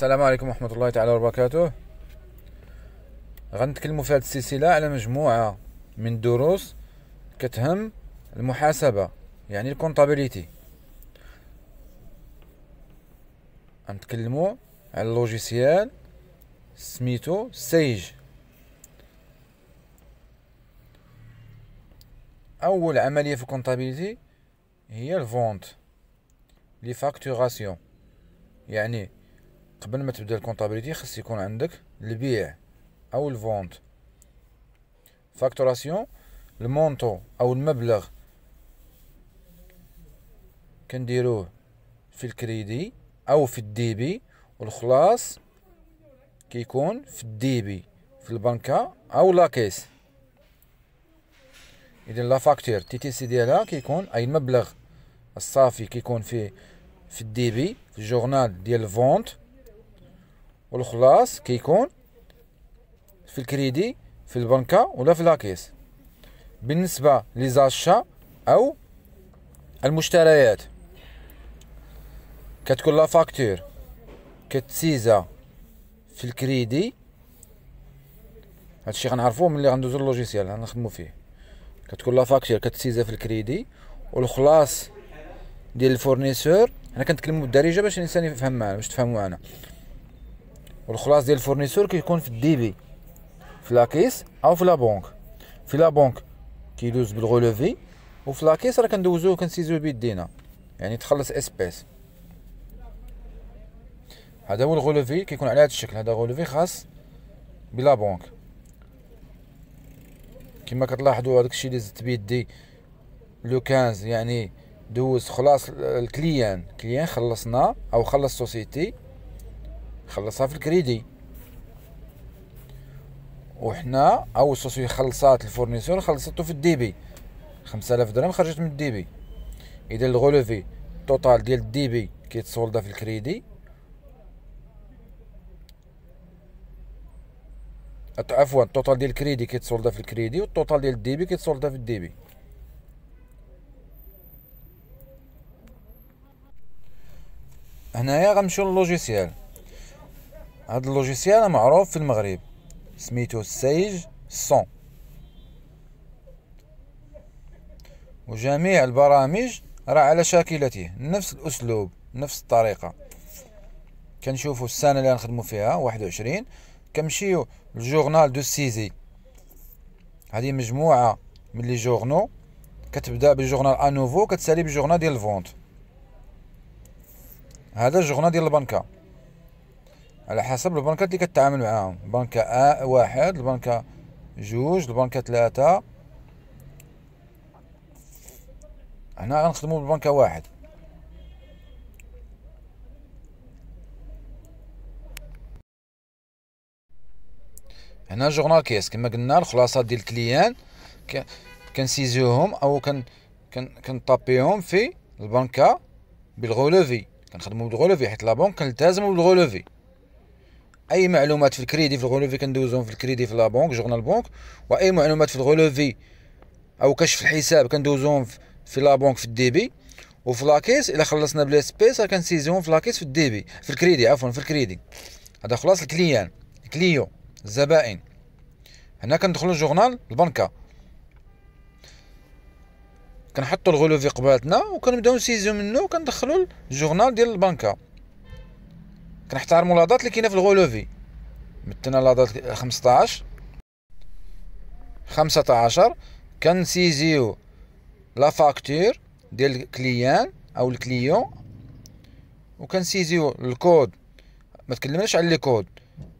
السلام عليكم ورحمة الله تعالى وبركاته غنتكلموا في هذه السلسلة على مجموعة من الدروس كتهم المحاسبة يعني الكونتابيليتي غنتكلمو على اللوجيسيال سميتو سيج أول عملية في الكونتابيليتي هي الفونت لي فاكتوراسيون يعني قبل ما تبدا الكونطابيليتي خص يكون عندك البيع او الفونت فاكتوراسيون المونتو او المبلغ كنديروه في الكريدي او في الديبي والخلاص كيكون في الديبي في البنكة او لاكيس اذا لا فاكتور تي تي سي ديالها كيكون اي المبلغ الصافي كيكون في في الديبي في الجورنال ديال الفونت والخلاص كيكون في الكريدي في البنكة ولا في لاكيس بالنسبة لزاشا أو المشتريات كتكون لا فاكتور كتسيزا في الكريدي هادشي غنعرفوه ملي غندوزو لوجيسيال غنخدمو فيه كتكون لا فاكتور كتسيزا في الكريدي والخلاص ديال الفورنيسور انا كنتكلمو بالدارجه باش الانسان يفهم معنا باش تفهمو معنا والخلاص ديال الفورنيسور كيكون في الديبي في لاكيس او في لابونك في لابونك كيدوز بالغولوفي وفي لاكيس راه كندوزوه كنسيزوه بيدينا يعني تخلص اسبيس هذا هو الغولوفي كيكون على هذا الشكل هذا غولوفي خاص بلا بونك كما كتلاحظوا هذاك الشيء اللي زدت بيدي لو 15 يعني دوز خلاص الكليان كليان خلصنا او خلص سوسيتي يخلصها في الكريدي وحنا او سوسي خلصات الفورنيسور خلصته في الديبي 5000 درهم خرجت من الديبي اذا الغولوفي توتال ديال الديبي كيتسولدا في الكريدي عفوا التوتال ديال الكريدي كيتسولدا في الكريدي والتوتال ديال الديبي كيتسولدا في الديبي هنايا غنمشيو للوجيسيال هذا اللوجيسيال معروف في المغرب سميتو سيج سون وجميع البرامج راه على شاكلته نفس الاسلوب نفس الطريقه كنشوفوا السنه اللي نخدموا فيها 21 كنمشيو للجورنال دو سيزي هذه مجموعه من لي جورنو كتبدا بالجورنال انوفو كتسالي بالجورنال ديال الفونت هذا الجورنال ديال البنكه على حسب البنكة اللي كتعامل معاهم البنكة أ واحد البنكة جوج البنكة ثلاثة هنا غنخدمو بالبنكة واحد هنا جورنال كيس كما قلنا الخلاصة ديال الكليان كنسيزوهم او كن كنطابيهم في البنكة بالغولوفي كنخدمو بالغولوفي حيت لابون كنلتزمو بالغولوفي اي معلومات في الكريدي في الغولوفي كندوزهم في الكريدي في لابونك جورنال بونك واي معلومات في الغولوفي او كشف الحساب كندوزهم في لابونك في الديبي وفي لاكيس الا خلصنا بلا سبيس كنسيزيون في لاكيس في الديبي في الكريدي عفوا في الكريدي هذا خلاص الكليان كليو الزبائن هنا كندخلو جورنال البنكه كنحطو الغولوفي قبالتنا وكنبداو نسيزو منه وكندخلوا الجورنال ديال البنكه كنحتارمو لاضات اللي كاينه في الغولوفي متنا لاضات 15 15 كنسيزيو لا فاكتور ديال الكليان او الكليون وكنسيزيو الكود ما تكلمناش على لي كود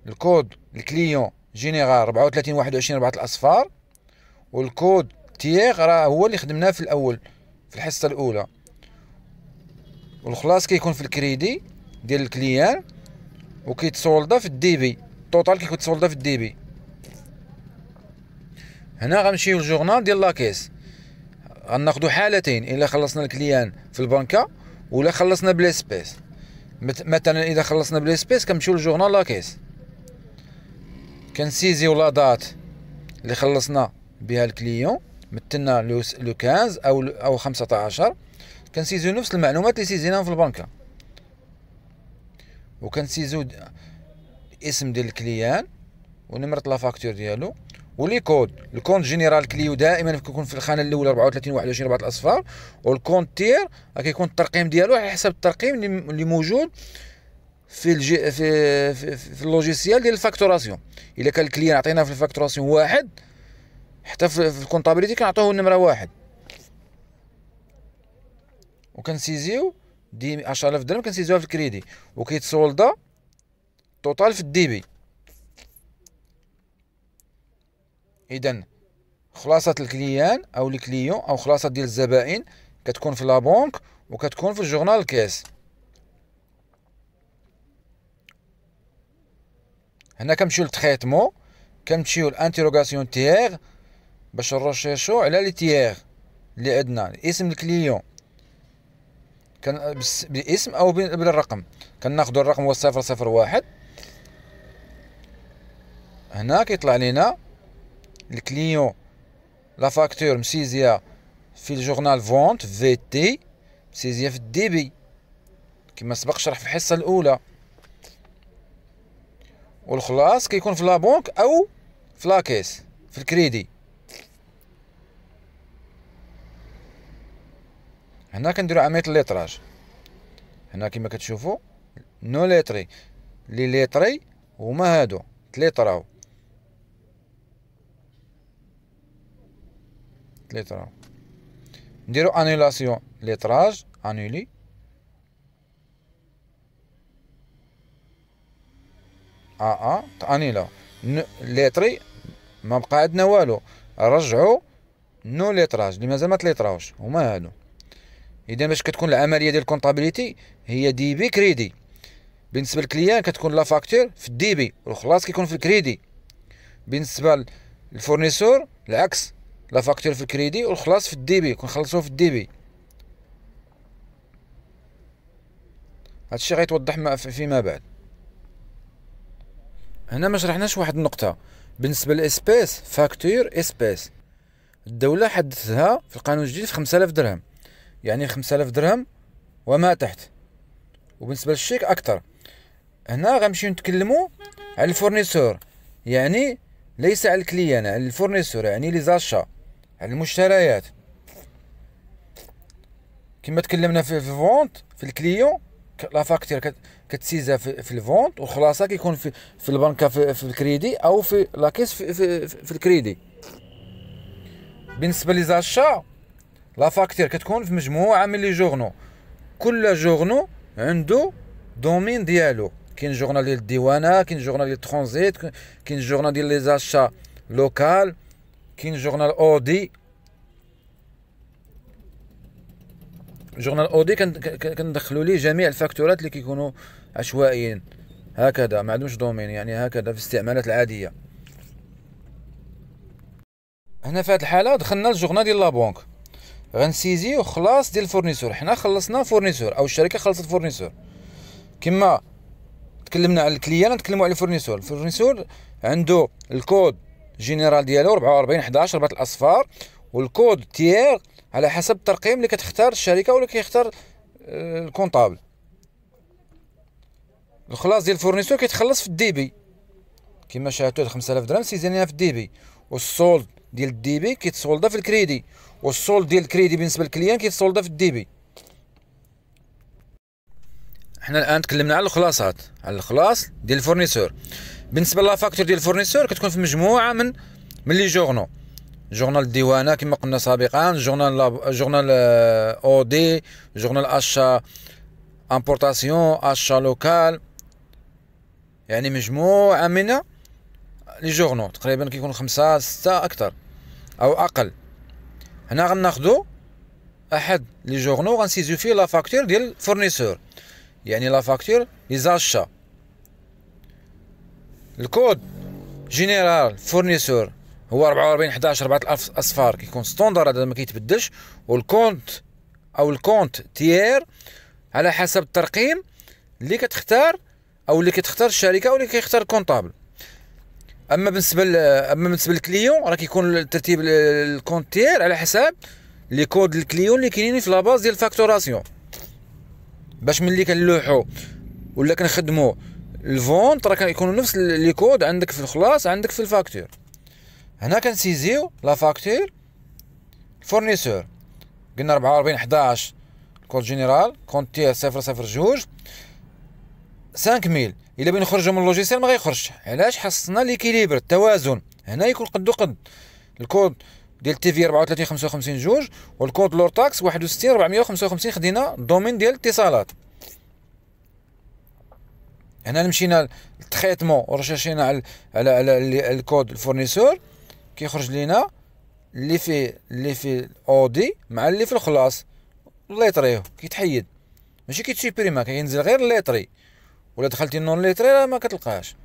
الكود الكليون جينيرال 34 21 4 الاصفار والكود تيغ راه هو اللي خدمناه في الاول في الحصه الاولى والخلاص كيكون في الكريدي ديال الكليان وكيتسولدا في الدي بي التوتال كيكون تسولدا في الدي بي هنا غنمشيو للجورنال ديال لاكيس غناخدو حالتين الا خلصنا الكليان في البنكه ولا خلصنا بليسبيس مثلا اذا خلصنا بليسبيس كنمشيو للجورنال لاكيس كنسيزيو لا دات اللي خلصنا بها الكليون مثلنا لو 15 او او 15 كنسيزيو نفس المعلومات اللي سيزيناهم في البنكه وكان سيزو اسم ديال الكليان ونمره لا فاكتور ديالو ولي كود الكونت جينيرال كليو دائما كيكون في الخانه الاولى 34 21 4 الاصفار والكونت تير كيكون الترقيم ديالو على حسب الترقيم اللي موجود في الجي في في, في اللوجيسيال ديال الفاكتوراسيون الا كان الكليان عطينا في الفاكتوراسيون واحد حتى في, في الكونطابيليتي النمره واحد وكنسيزيو دي 10000 درهم كنسيزوها في الكريدي وكيتسولدا طوطال في الديبي اذا خلاصه الكليان او الكليون او خلاصه ديال الزبائن كتكون في لابونك وكتكون في الجورنال كاس هنا كنمشيو للتريتمون كنمشيو لانتيروغاسيون تيغ باش نروشيشو على لي تيغ اللي عندنا اسم الكليون كان بالاسم او بالرقم كناخذوا الرقم هو 001 هنا كيطلع لينا الكليون لا فاكتور مسيزيه في الجورنال فونت في تي مسيزيه في الدي بي كما سبق شرح في الحصه الاولى والخلاص كيكون في لا بونك او في لاكيس في الكريدي هنا كنديرو عمليه الليتراج هنا كما كتشوفوا نو ليتري لي ليتري هما هادو تليتراو تليتراو نديرو انيلاسيون ليتراج انولي آه آه. انيلا ليتري ما بقى عندنا والو رجعو نو ليتراج اللي مازال ما تليتراوش هما هادو اذا باش كتكون العمليه ديال الكونطابيليتي هي دي بي كريدي بالنسبه للكليان كتكون لا فاكتور في الدي بي والخلاص كيكون في الكريدي بالنسبه للفورنيسور العكس لا فاكتور في الكريدي والخلاص في الدي بي كنخلصو في الدي بي هادشي غيتوضح فيما بعد هنا ما شرحناش واحد النقطه بالنسبه للاسبيس فاكتور اسبيس الدوله حدثها في القانون الجديد في 5000 درهم يعني 5000 درهم وما تحت وبالنسبه للشيك اكثر هنا غنمشيو نتكلموا على الفورنيسور يعني ليس على الكليان على الفورنيسور يعني لي زاشا على المشتريات كما تكلمنا في الفونت في الكليون لا فاكتير كتسيزها في, في الفونت والخلاصه كيكون في في البنكه في, في الكريدي او في لاكيس في, في, في, في الكريدي بالنسبه لي زاشا لا فاكتير كتكون في مجموعه من لي جورنو كل جورنو عنده دومين ديالو كاين جورنال ديال الديوانه كاين جورنال ديال الترانزيت كاين جورنال ديال لي زاشا لوكال كاين جورنال اودي جورنال اودي كندخلوا ليه جميع الفاكتورات اللي كيكونوا عشوائيين هكذا ما عندهمش دومين يعني هكذا في الاستعمالات العاديه هنا في هذه الحاله دخلنا الجورنال ديال لا بونك غنسيزيو خلاص ديال الفورنيسور حنا خلصنا فورنيسور او الشركه خلصت فورنيسور كما تكلمنا على الكليان نتكلموا على الفورنيسور الفورنيسور عنده الكود جينيرال ديالو 44 11 ربعه الاصفار والكود تيير على حسب الترقيم اللي كتختار الشركه ولا كيختار آه، الكونطابل الخلاص ديال الفورنيسور كيتخلص في الديبي كما شاهدتوا 5000 درهم سيزينيها في الديبي والسولد ديال الدي بي كيتسولدا في الكريدي والسولد ديال الكريدي بالنسبه للكليان كيتسولدا في الدي بي حنا الان تكلمنا على الخلاصات على الخلاص ديال الفورنيسور بالنسبه لا فاكتور ديال الفورنيسور كتكون في مجموعه من من لي جورنو جورنال الديوانه كما قلنا سابقا جورنال لاب... جورنال آه، او دي جورنال اشا امبورطاسيون اشا لوكال يعني مجموعه من لي جورنو تقريبا كيكون خمسة ستة أكثر أو أقل هنا غناخدو أحد لي جورنو غنسيزو فيه لا فاكتور ديال الفورنيسور يعني لا فاكتور لي زاشا الكود جينيرال فورنيسور هو 44 11 4000 اصفار كيكون ستوندر هذا ما كيتبدلش والكونت او الكونت تيير على حسب الترقيم اللي كتختار او اللي كتختار الشركه او اللي كيختار الكونطابل اما بالنسبه اما بالنسبه للكليون راه كيكون الترتيب الكونتير تير على حساب لي كود الكليون اللي كاينين في لاباز ديال الفاكتوراسيون باش ملي كنلوحو ولا كنخدمو الفونت راه كيكونوا نفس لي كود عندك في الخلاص عندك في الفاكتور هنا كنسيزيو لا فاكتور الفورنيسور قلنا 44 11 كود جينيرال كونت تير 5000 الا بغينا نخرجوا من اللوجيسيال ما غيخرجش علاش حصلنا ليكيليبر التوازن هنا يكون قد قد الكود ديال تي في 34 55 جوج والكود لور تاكس 61 455 خدينا الدومين ديال الاتصالات هنا مشينا للتريتمون ورشاشينا على على على الكود الفورنيسور كيخرج لينا اللي في اللي في الاودي مع اللي في الخلاص الليطريو كيتحيد ماشي كيتسيبريما كينزل غير الليطري ولا دخلتي نون ليتري ما كتلقاهاش